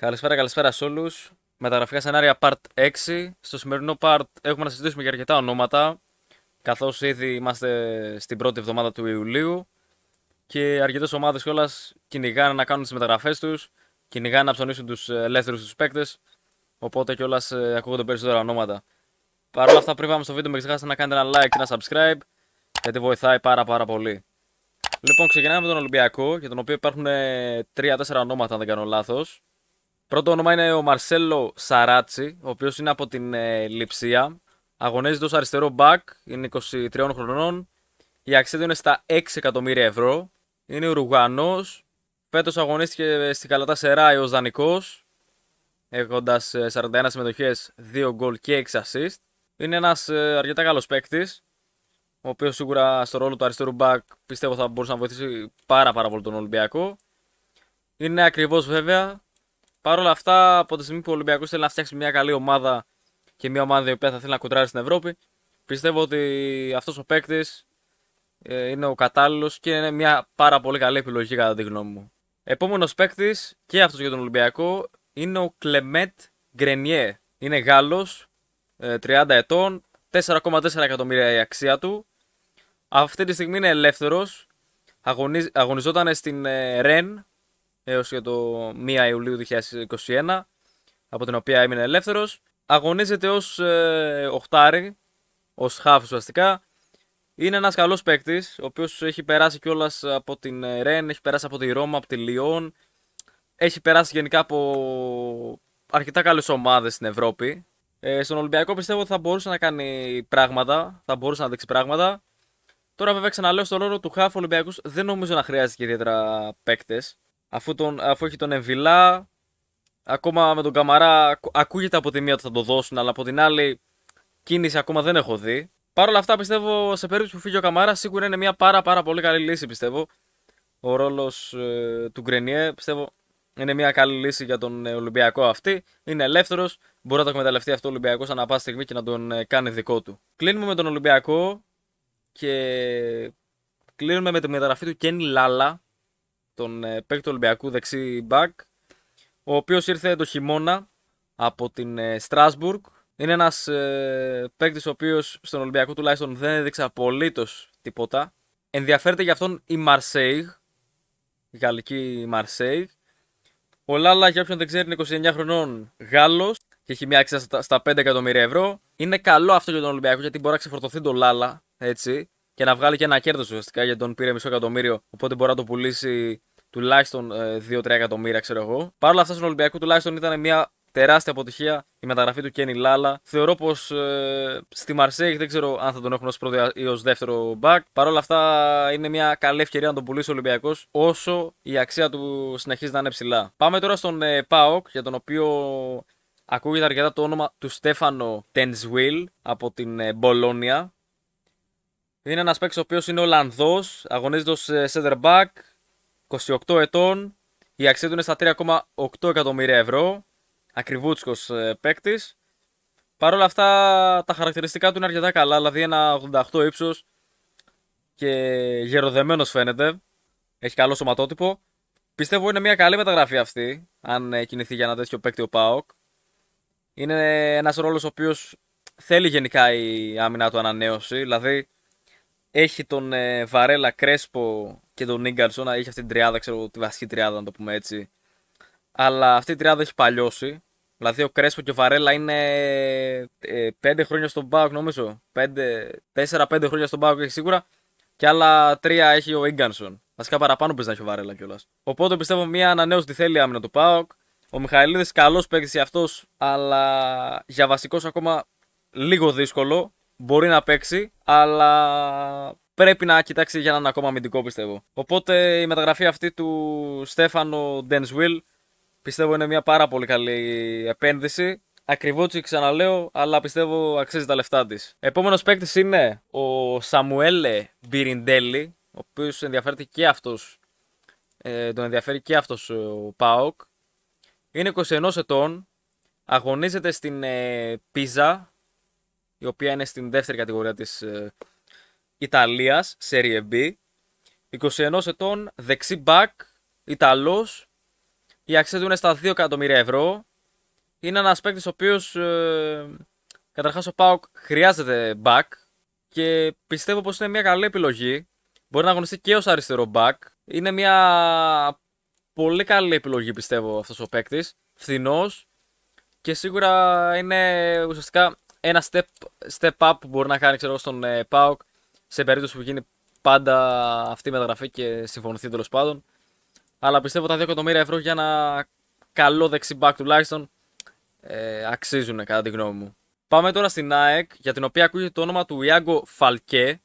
Καλησπέρα, καλησπέρα σε όλους. Μεταγραφικά σενάρια Part 6. Στο σημερινό part έχουμε να συζητήσουμε για αρκετά ονόματα. Καθώς ήδη είμαστε στην πρώτη εβδομάδα του Ιουλίου και αρκετές ομάδες κιόλας κυνηγάνε να κάνουν τις μεταγραφές τους, κυνηγάνε να ψωνίσουν τους ελεύθερους τους παίκτες. Οπότε κιόλας ε, ακούγονται περισσότερα ονόματα. Παρ' όλα αυτά, πριν πάμε στο βίντεο, μην ξεχάσετε να κάνετε ένα like και ένα subscribe, γιατί βοηθάει πάρα πάρα πολύ. Λοιπόν, ξεκινάμε με τον Ολυμπιακό, για τον οποίο υπάρχουν 3-4 ε, ονόματα, αν δεν κάνω λάθος. Πρώτο όνομα είναι ο Μαρσέλο Σαράτσι, ο οποίος είναι από την ε, Λιψία. Αγωνίζεται ως αριστερό μπακ, είναι 23 χρονών. Η αξία του είναι στα 6 εκατομμύρια ευρώ. Είναι Ουρουγανό. Φέτος αγωνίστηκε ε, στη Καλατά Σεράι ω δανεικό, έχοντας 41 ε, συμμετοχέ, 2 γκολ και 6 assist. Είναι ένας ε, αρκετά καλός παίκτης, ο οποίος σίγουρα στο ρόλο του αριστερού μπακ πιστεύω θα μπορούσε να βοηθήσει πάρα πάρα πολύ τον Ολυμπιακό. Είναι ακριβώς βέβαια, Παρ' όλα αυτά, από τη στιγμή που ο Ολυμπιακός θέλει να φτιάξει μια καλή ομάδα και μια ομάδα η οποία θα θέλει να κουτράρει στην Ευρώπη, πιστεύω ότι αυτός ο παίκτης ε, είναι ο κατάλληλος και είναι μια πάρα πολύ καλή επιλογή κατά τη γνώμη μου. Επόμενος παίκτης και αυτός για τον Ολυμπιακό είναι ο Κλεμέτ Γκρενιέ. Είναι Γάλλος, 30 ε, ετών, 4,4 εκατομμύρια η αξία του. Αυτή τη στιγμή είναι ελεύθερος. Αγωνιζόταν στην Ρεν Έω και το 1 Ιουλίου 2021 από την οποία έμεινε ελεύθερος. αγωνίζεται ως ε, οχτάρι, ως χάφ ουσιαστικά είναι ένας καλός παίκτης, ο οποίος έχει περάσει κιόλας από την ε, Ρεν, έχει περάσει από τη Ρώμα, από τη Λιόν έχει περάσει γενικά από αρκετά καλε ομάδες στην Ευρώπη ε, στον Ολυμπιακό πιστεύω ότι θα μπορούσε να κάνει πράγματα, θα μπορούσε να δείξει πράγματα. Τώρα, βέβαια, ξαναλέω στον όρο του Χαφ Ολυμπιακούς δεν νομίζω να χρειάζεται και ιδιαίτερα παίκτες αφού, τον, αφού έχει τον Εμβιλά, ακόμα με τον Καμαρά ακούγεται από τη μία ότι θα το δώσουν, αλλά από την άλλη κίνηση ακόμα δεν έχω δει. Παρ' όλα αυτά πιστεύω σε περίπτωση που φύγει ο Καμαράς σίγουρα είναι μια πάρα πάρα πολύ καλή λύση πιστεύω. Ο ρόλος ε, του Γκρενιέ πιστεύω είναι μια καλή λύση για τον ε, Ολυμπιακό αυτή. Είναι ελεύθερος. Μπορεί να το εκμεταλλευτεί αυτό ο Ολυμπιακός ανά πάσα στιγμή και να τον ε, κάνει δικό του. Κλείνουμε με τον Ολυμπιακό και κλείνουμε με τη μεταγραφή του Κένι Λάλα τον ε, παίκτη του Ολυμπιακού δεξί μπακ, ο οποίος ήρθε το χειμώνα από την ε, Στράσμπουργκ. Είναι ένας ε, παίκτης ο οποίος στον Ολυμπιακό τουλάχιστον δεν έδειξε απολύτως τίποτα. Ενδιαφέρεται για αυτόν η Μαρσέιγ, η γαλλική Μαρσέιγ. Ο Λάλα, για όποιον δεν ξέρει, είναι 29 χρονών Γάλλος και έχει μια αξία στα, στα 5 εκατομμύρια ευρώ. Είναι καλό αυτό για τον Ολυμπιακό γιατί μπορεί να ξεφορτωθεί τον Λάλα, έτσι, και να βγάλει και ένα κέρδος ουσιαστικά γιατί τον πήρε μισό εκατομμύριο. Οπότε μπορεί να το πουλήσει τουλάχιστον 2-3 ε, εκατομμύρια, ξέρω εγώ. Παρ' όλα αυτά, στον Ολυμπιακό τουλάχιστον ήταν μια τεράστια αποτυχία η μεταγραφή του Κένι Λάλα. Θεωρώ πως ε, στη Μαρσέη δεν ξέρω αν θα τον έχουν ως πρώτο ή ως δεύτερο μπακ. Παρ' όλα αυτά είναι μια καλή ευκαιρία να τον πουλήσει ο Ολυμπιακός όσο η αξία του συνεχίζει να είναι ψηλά. Πάμε τώρα στον ε, Πάοκ για τον οποίο ακούγεται αρκετά το όνομα του Στέφανο Τενσουίλ από την ε, Μπολόνια. Είναι ένας παίκτης ο οποίος είναι Ολλανδός, αγωνίζεται ως center back, 28 ετών, η αξία του είναι στα 3,8 εκατομμύρια ευρώ, ακριβούτσικος ε, παίκτης. Παρ' όλα αυτά τα χαρακτηριστικά του είναι αρκετά καλά, δηλαδή ένα 88 ύψος και γεροδεμένος φαίνεται, έχει καλό σωματότυπο. Πιστεύω είναι μια καλή μεταγραφή αυτή, αν ε, κινηθεί για ένα τέτοιο παίκτη ο ΠΑΟΚ. Είναι ένας ρόλος ο οποίος θέλει γενικά η άμυνα του ανανέωση, δηλαδή έχει τον ε, Βαρέλα Κρέσπο και τον Νίγκαρσον, έχει αυτή την τριάδα, ξέρω, τη βασική τριάδα να το πούμε έτσι. Αλλά αυτή η τριάδα έχει παλιώσει. Δηλαδή ο Κρέσπο και ο Βαρέλα είναι ε, πέντε χρόνια στον Πάοκ 5, Πέντε, τέσσερα-πέντε χρόνια στον Πάοκ έχει σίγουρα. Και άλλα τρία έχει ο Ίγκανσον. Βασικά παραπάνω πει να έχει ο Βαρέλα κιόλας. Οπότε πιστεύω μια ανανέωση τη θέλει άμυνα του Πάοκ. Ο Μιχαηλίδης καλός παίκτης αυτός, αλλά για βασικό ακόμα λίγο δύσκολο μπορεί να παίξει, αλλά πρέπει να κοιτάξει για έναν ακόμα αμυντικό πιστεύω. Οπότε η μεταγραφή αυτή του Στέφανο Ντενσουίλ πιστεύω είναι μια πάρα πολύ καλή επένδυση. τι ξαναλέω, αλλά πιστεύω αξίζει τα λεφτά της. Επόμενος παίκτης είναι ο Σαμουέλε Μπιριντέλη, ο οποίος ενδιαφέρει και αυτός. Ε, τον ενδιαφέρει και αυτός ο Πάοκ. Είναι 21 ετών, αγωνίζεται στην ε, Πίζα, η οποία είναι στην δεύτερη κατηγορία της ε, Ιταλίας, Serie B. 21 ετών, δεξί μπακ, Ιταλός. Η αξία του είναι στα 2 εκατομμύρια ευρώ. Είναι ένας παίκτης ο οποίος, ε, καταρχάς ο Πάοκ χρειάζεται back και πιστεύω πως είναι μια καλή επιλογή. Μπορεί να αγωνιστεί και ως αριστερό back, Είναι μια πολύ καλή επιλογή πιστεύω αυτός ο παίκτης. Φθηνός και σίγουρα είναι ουσιαστικά ένα step, step up που μπορεί να κάνει ξέρω, στον ε, ΠΑΟΚ σε περίπτωση που γίνει πάντα αυτή η μεταγραφή και συμφωνηθεί τέλος πάντων. Αλλά πιστεύω τα 2 εκατομμύρια ευρώ για ένα καλό δεξιμπάκ τουλάχιστον ε, αξίζουν κατά τη γνώμη μου. Πάμε τώρα στην ΑΕΚ για την οποία ακούγεται το όνομα του Ιάγκο Φαλκέ,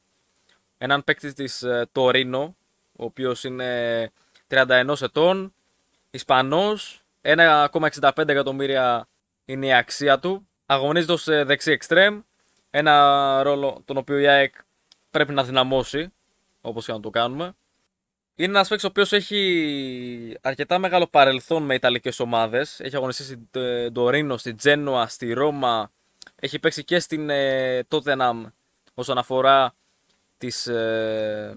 έναν παίκτη της ε, Τωρίνο, ο οποίος είναι 31 ετών, Ισπανός, 1,65 εκατομμύρια είναι η αξία του. Αγωνίζεται ως ε, δεξί εξτρέμ. Ένα ρόλο τον οποίο η ΑΕΚ πρέπει να δυναμώσει, όπως και να το κάνουμε. Είναι ένας παίκτης ο οποίος έχει αρκετά μεγάλο παρελθόν με ιταλικές ομάδες. Έχει αγωνιστεί στην ε, Τωρίνο, στην Τζένοα, στη Ρώμα. Έχει παίξει και στην ε, Τότεναμ όσον αφορά τις ε,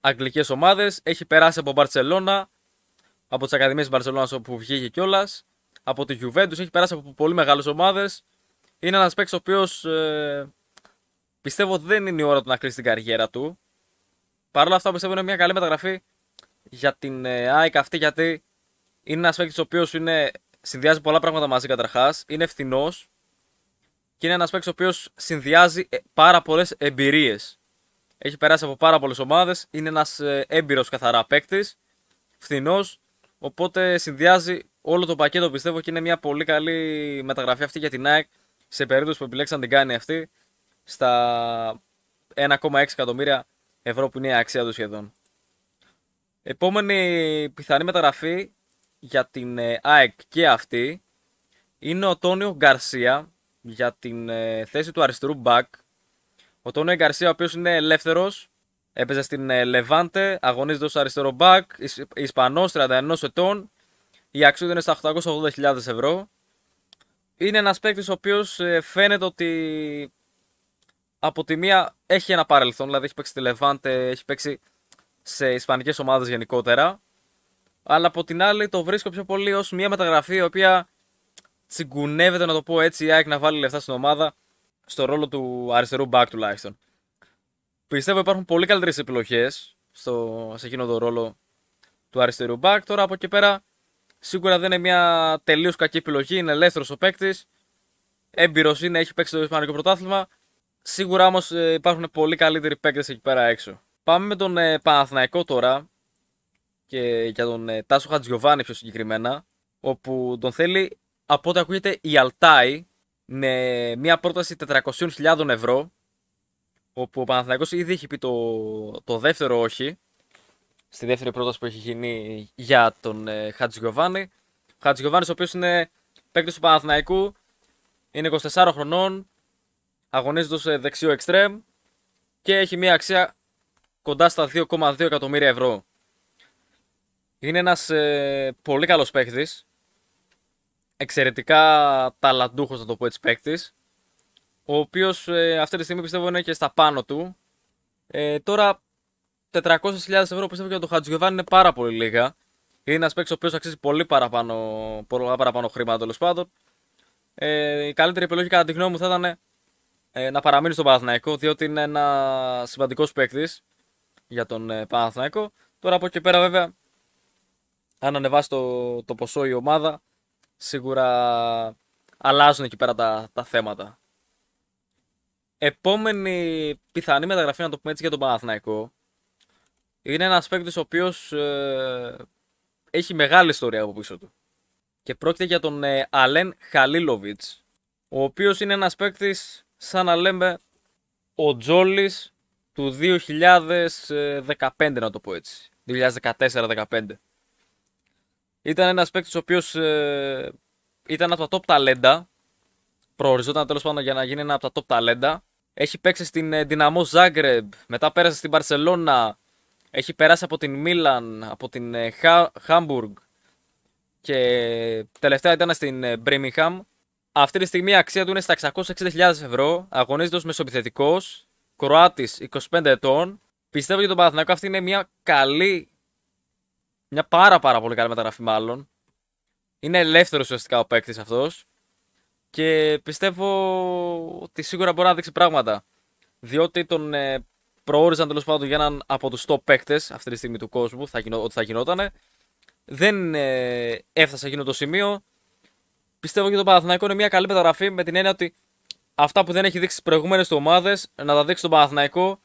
αγγλικές ομάδες. Έχει περάσει από Μπαρτσελώνα, από τις Ακαδημίες Μπαρσελόνα όπου βγήκε κιόλας. Από τη Juventus έχει περάσει από πολύ μεγάλες ομάδες. Είναι ένας παίκτης ο οποίος ε, πιστεύω δεν είναι η ώρα του να κλείσει την καριέρα του. Παρ' όλα αυτά πιστεύω είναι μια καλή μεταγραφή για την ε, ΑΕΚ αυτή γιατί είναι ένας παίκτης ο οποίος συνδυάζει πολλά πράγματα μαζί καταρχάς. Είναι φθηνός και είναι ένας παίκτης ο οποίος συνδυάζει ε, πάρα πολλές εμπειρίες. Έχει περάσει από πάρα πολλές ομάδες. Είναι ένας ε, έμπειρος καθαρά παίκτης. Φθηνός. Οπότε συνδυάζει όλο το πακέτο πιστεύω και είναι μια πολύ καλή μεταγραφή αυτή για την ΑΕΚ σε περίπτωση που επιλέξαν να την κάνει αυτή στα 1,6 εκατομμύρια ευρώ που είναι η αξία του σχεδόν. Επόμενη πιθανή μεταγραφή για την ε, ΑΕΚ και αυτή είναι ο Τόνιο Γκαρσία για την ε, θέση του αριστερού μπακ. Ο Τόνιο Γκαρσία ο οποίος είναι ελεύθερος, έπαιζε στην Λεβάντε, αγωνίζεται ως αριστερό μπακ, Ισπανός 31 ετών, η αξία του είναι στα 880.000 ευρώ είναι ένας παίκτης ο οποίος ε, φαίνεται ότι από τη μία έχει ένα παρελθόν, δηλαδή έχει παίξει στη Λεβάντε, έχει παίξει σε ισπανικές ομάδες γενικότερα. Αλλά από την άλλη το βρίσκω πιο πολύ ως μια μεταγραφή η οποία τσιγκουνεύεται, να το πω έτσι, η ΑΕΚ να βάλει λεφτά στην ομάδα στο ρόλο του αριστερού back τουλάχιστον. Πιστεύω υπάρχουν πολύ καλύτερες επιλογές σε εκείνο τον ρόλο του αριστερού back. Τώρα από εκεί πέρα Σίγουρα δεν είναι μια τελείως κακή επιλογή. Είναι ελεύθερος ο παίκτης. Έμπειρος είναι, έχει παίξει το Ισπανικό πρωτάθλημα. Σίγουρα όμως ε, υπάρχουν πολύ καλύτεροι παίκτες εκεί πέρα έξω. Πάμε με τον ε, Παναθηναϊκό τώρα και για τον ε, Τάσο Χατζιωβάνη πιο συγκεκριμένα. Όπου τον θέλει από ό,τι ακούγεται η Αλτάη. με μια πρόταση 400.000 ευρώ. Όπου ο Παναθηναϊκός ήδη έχει πει το δεύτερο όχι στη δεύτερη πρόταση που έχει γίνει για τον ε, Χατζηγιοβάνη. Ο Χατζηγιοβάνη, ο οποίος είναι παίκτης του Παναθηναϊκού, είναι 24 χρονών, αγωνίζεται σε δεξιό εξτρέμ και έχει μια αξία κοντά στα 2,2 εκατομμύρια ευρώ. Είναι ένας ε, πολύ καλός παίκτης. εξαιρετικά ταλαντούχος να το πω έτσι παίκτης. ο οποίος ε, αυτή τη στιγμή πιστεύω είναι και στα πάνω του. Ε, τώρα 400.000 ευρώ πιστεύω για τον Χατζηγεβάν είναι πάρα πολύ λίγα. Είναι ένας παίκτης ο οποίος αξίζει πολύ παραπάνω, χρήμα παραπάνω χρήματα τέλος πάντων. Ε, η καλύτερη επιλογή κατά τη γνώμη μου θα ήταν ε, να παραμείνει στον Παναθναϊκό, διότι είναι ένας σημαντικός παίκτης για τον ε, Τώρα από εκεί πέρα, βέβαια, αν ανεβάσει το, το ποσό η ομάδα, σίγουρα αλλάζουν εκεί πέρα τα, τα θέματα. Επόμενη πιθανή μεταγραφή, να το πούμε έτσι, για τον Παναθναϊκό, είναι ένας παίκτης ο οποίος ε, έχει μεγάλη ιστορία από πίσω του. Και πρόκειται για τον Αλέν ε, Χαλίλοβιτ, ο οποίος είναι ένας παίκτης, σαν να λέμε, ο Τζόλι του 2015, να το πω έτσι. 2014-2015. Ήταν ένας παίκτης ο οποίος ε, ήταν από τα top ταλέντα. Προοριζόταν τέλος πάντων για να γίνει ένα από τα top ταλέντα. Έχει παίξει στην Δυναμό Zagreb, μετά πέρασε στην Παρσελώνα, έχει περάσει από την Μίλαν, από την ε, Χάμπουργκ και τελευταία ήταν στην ε, Μπρίμιχαμ. Αυτή τη στιγμή η αξία του είναι στα 660.000 ευρώ. Αγωνίζεται ως μεσοπιθετικός. Κροάτης 25 ετών. Πιστεύω ότι τον Παναθηναϊκό αυτή είναι μια καλή. Μια πάρα πάρα πολύ καλή μεταγραφή, μάλλον. Είναι ελεύθερος ουσιαστικά ο παίκτης αυτός. Και πιστεύω ότι σίγουρα μπορεί να δείξει πράγματα. Διότι τον ε, προόριζαν τέλος πάντων για έναν από τους top παίκτες αυτή τη στιγμή του κόσμου θα γινό, ότι θα γινότανε. Δεν ε, έφτασε εκείνο το σημείο. Πιστεύω και το Παναθηναϊκό είναι μια καλή μεταγραφή με την έννοια ότι αυτά που δεν έχει δείξει στι προηγούμενες του ομάδες να τα δείξει τον Παναθηναϊκό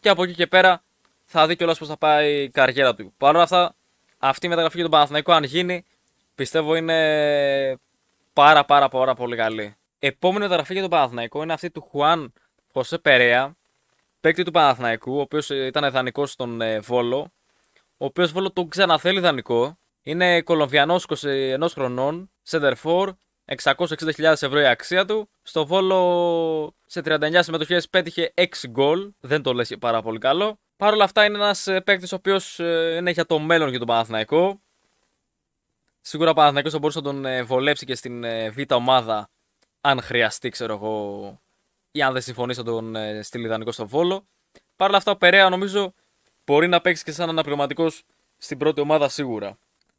και από εκεί και πέρα θα δει κιόλας πώς θα πάει η καριέρα του. Παρ' όλα αυτά, αυτή η μεταγραφή για τον Παναθηναϊκό, αν γίνει, πιστεύω είναι πάρα πάρα πάρα πολύ καλή. Επόμενη μεταγραφή για τον Παναθηναϊκό είναι αυτή του Χουάν Χωσέ Περέα, παίκτη του Παναθηναϊκού, ο οποίος ε, ήταν δανεικό στον ε, Βόλο. Ο οποίος Βόλο τον ξαναθέλει δανεικό. Είναι Κολομβιανός 21 χρονών, σεντερφόρ, 660.000 ευρώ η αξία του. Στο Βόλο σε 39 συμμετοχές πέτυχε 6 γκολ. Δεν το λες πάρα πολύ καλό. Παρ' όλα αυτά είναι ένας ε, παίκτης ο οποίος είναι για το μέλλον για τον Παναθηναϊκό. Σίγουρα ο Παναθναϊκό θα μπορούσε να τον βολέψει και στην β' ομάδα αν χρειαστεί, ξέρω εγώ, ή αν δεν συμφωνείς θα τον ε, στείλει ιδανικό στο Βόλο. Παρ' όλα αυτά, ο Περέα νομίζω μπορεί να παίξει και σαν αναπληρωματικός στην πρώτη ομάδα σίγουρα.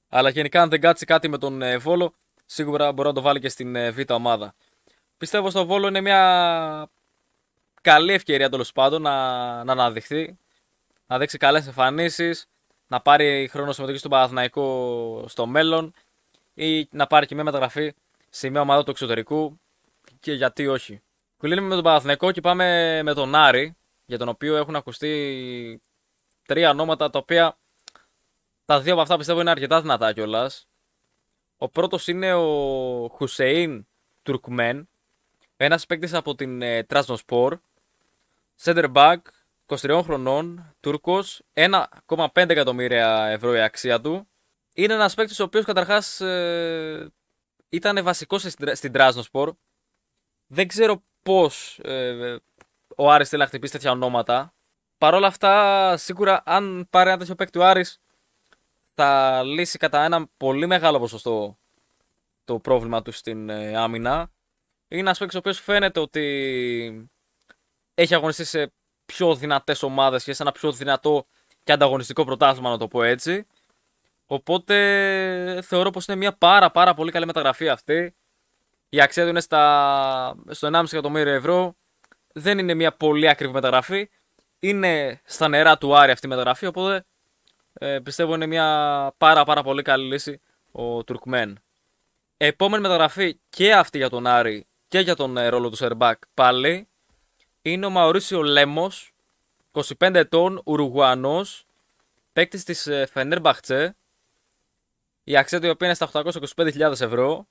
Αλλά γενικά, αν δεν κάτσει κάτι με τον ε, Βόλο, σίγουρα μπορεί να το βάλει και στην ε, Β' ομάδα. Πιστεύω στο Βόλο είναι μια καλή ευκαιρία τέλος πάντων να, να αναδειχθεί, να δείξει καλές εμφανίσεις, να πάρει χρόνο συμμετοχή στον Παναθηναϊκό στο μέλλον ή να πάρει και μια μεταγραφή σε μια ομάδα του εξωτερικού και γιατί όχι. Κλείνουμε με τον Παναθηναϊκό και πάμε με τον Άρη, για τον οποίο έχουν ακουστεί τρία ονόματα τα οποία τα δύο από αυτά πιστεύω είναι αρκετά δυνατά κιόλας. Ο πρώτος είναι ο Χουσέιν Τουρκμέν, ένας παίκτης από την ε, Τράσνοσπορ, center back, 23 χρονών, Τούρκος, 1,5 εκατομμύρια ευρώ η αξία του. Είναι ένας παίκτης ο οποίος καταρχάς ε, ήταν βασικός στην, στην Δεν ξέρω πώς ε, ο Άρης θέλει να χτυπήσει τέτοια ονόματα. Παρ' όλα αυτά, σίγουρα αν πάρει ένα τέτοιο παίκτη ο Άρης, θα λύσει κατά ένα πολύ μεγάλο ποσοστό το πρόβλημα του στην ε, άμυνα. Είναι ένας παίκτης ο οποίος φαίνεται ότι έχει αγωνιστεί σε πιο δυνατές ομάδες και σε ένα πιο δυνατό και ανταγωνιστικό πρωτάθλημα, να το πω έτσι. Οπότε θεωρώ πως είναι μια πάρα πάρα πολύ καλή μεταγραφή αυτή. Η αξία του είναι στα... στο 1,5 εκατομμύριο ευρώ. Δεν είναι μια πολύ ακριβή μεταγραφή. Είναι στα νερά του Άρη αυτή η μεταγραφή, οπότε ε, πιστεύω είναι μια πάρα πάρα πολύ καλή λύση ο Τουρκμέν. Επόμενη μεταγραφή και αυτή για τον Άρη και για τον ε, ρόλο του Σερμπάκ πάλι είναι ο Μαωρίσιο Λέμος, 25 ετών, Ουρουγουανός, παίκτης της ε, Φενέρμπαχτσε. Η αξία του είναι στα 825.000 ευρώ.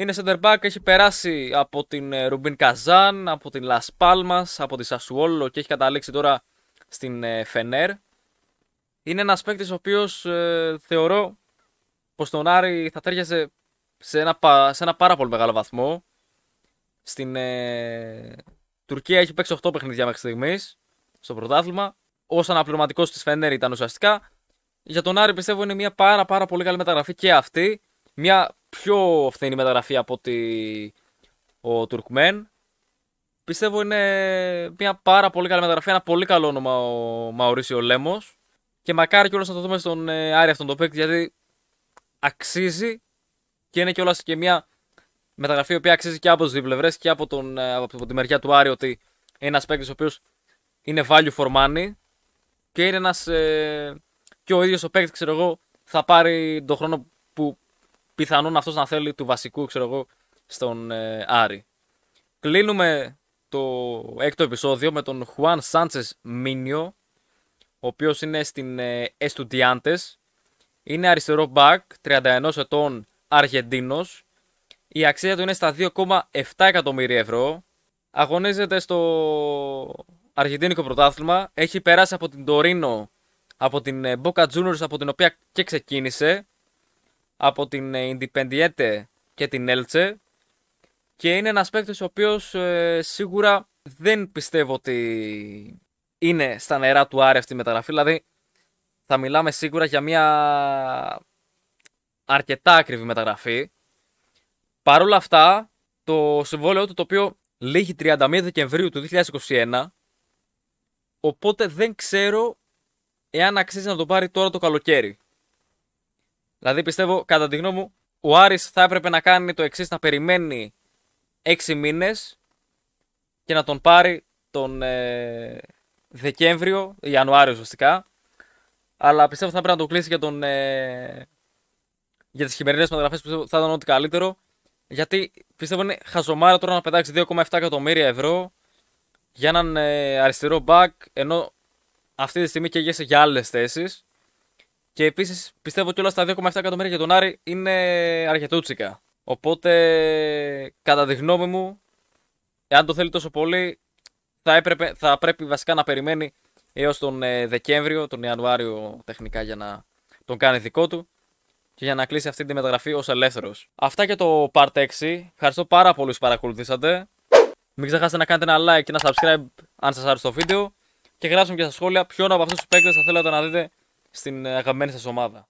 Είναι center back, έχει περάσει από την Ρουμπίν ε, Καζάν, από την Λας Πάλμας, από τη Σασουόλο και έχει καταλήξει τώρα στην Φενέρ. Είναι ένας παίκτης ο οποίος ε, θεωρώ πως τον Άρη θα τέριαζε σε ένα, σε ένα πάρα πολύ μεγάλο βαθμό. Στην ε, Τουρκία έχει παίξει 8 παιχνίδια μέχρι στιγμής στο πρωτάθλημα. Ως αναπληρωματικός της Φενέρ ήταν ουσιαστικά. Για τον Άρη πιστεύω είναι μια πάρα, πάρα πολύ καλή μεταγραφή και αυτή. Μια πιο φθηνή μεταγραφή από ότι ο Τουρκμέν. Πιστεύω είναι μια πάρα πολύ καλή μεταγραφή, ένα πολύ καλό όνομα ο Μαωρίσιο Λέμος. Και μακάρι κιόλας να το δούμε στον ε, Άρη αυτόν τον παίκτη, γιατί αξίζει και είναι κιόλας και μια μεταγραφή η οποία αξίζει και από τις δύο πλευρές και από, τον, ε, από τη μεριά του Άρη ότι ένας παίκτης ο οποίος είναι value for money και είναι ένας. Ε, και ο ίδιος ο παίκτης, ξέρω εγώ, θα πάρει τον χρόνο που πιθανόν αυτός να θέλει του βασικού, ξέρω εγώ, στον ε, Άρη. Κλείνουμε το έκτο επεισόδιο με τον Χουάν Σάντσες Μίνιο, ο οποίος είναι στην ε, Estudiantes. Είναι αριστερό back, 31 ετών Αργεντίνος. Η αξία του είναι στα 2,7 εκατομμύρια ευρώ. Αγωνίζεται στο Αργεντίνικο πρωτάθλημα. Έχει περάσει από την Τωρίνο, από την ε, Boca Juniors, από την οποία και ξεκίνησε από την ε, Independiente και την Elche και είναι ένας παίκτης ο οποίος ε, σίγουρα δεν πιστεύω ότι είναι στα νερά του Άρη αυτή η μεταγραφή. Δηλαδή θα μιλάμε σίγουρα για μια αρκετά ακριβή μεταγραφή. Παρ' όλα αυτά το συμβόλαιο του το οποίο λήγει 31 Δεκεμβρίου του 2021 οπότε δεν ξέρω εάν αξίζει να το πάρει τώρα το καλοκαίρι. Δηλαδή πιστεύω, κατά τη γνώμη μου, ο Άρης θα έπρεπε να κάνει το εξής: να περιμένει 6 μήνες και να τον πάρει τον ε, Δεκέμβριο, Ιανουάριο ουσιαστικά. Αλλά πιστεύω θα πρέπει να το κλείσει για, τον, ε, για τις χειμερινές μεταγραφές που θα ήταν ό,τι καλύτερο. Γιατί πιστεύω είναι χαζομάρα τώρα να πετάξει 2,7 εκατομμύρια ευρώ για έναν ε, αριστερό back ενώ αυτή τη στιγμή καίγεσαι για άλλες θέσεις. Και επίσης πιστεύω ότι όλα στα 2,7 εκατομμύρια για τον Άρη είναι αρκετούτσικα. Οπότε, κατά τη γνώμη μου, εάν το θέλει τόσο πολύ, θα, έπρεπε, θα πρέπει βασικά να περιμένει έως τον ε, Δεκέμβριο, τον Ιανουάριο τεχνικά για να τον κάνει δικό του και για να κλείσει αυτή τη μεταγραφή ως ελεύθερος. Αυτά για το Part 6. Ευχαριστώ πάρα πολύ που παρακολουθήσατε. Μην ξεχάσετε να κάνετε ένα like και ένα subscribe αν σας άρεσε το βίντεο και γράψτε μου και στα σχόλια ποιον από αυτούς τους παίκτες θα θέλατε να δείτε στην ε, αγαπημένη σας ομάδα.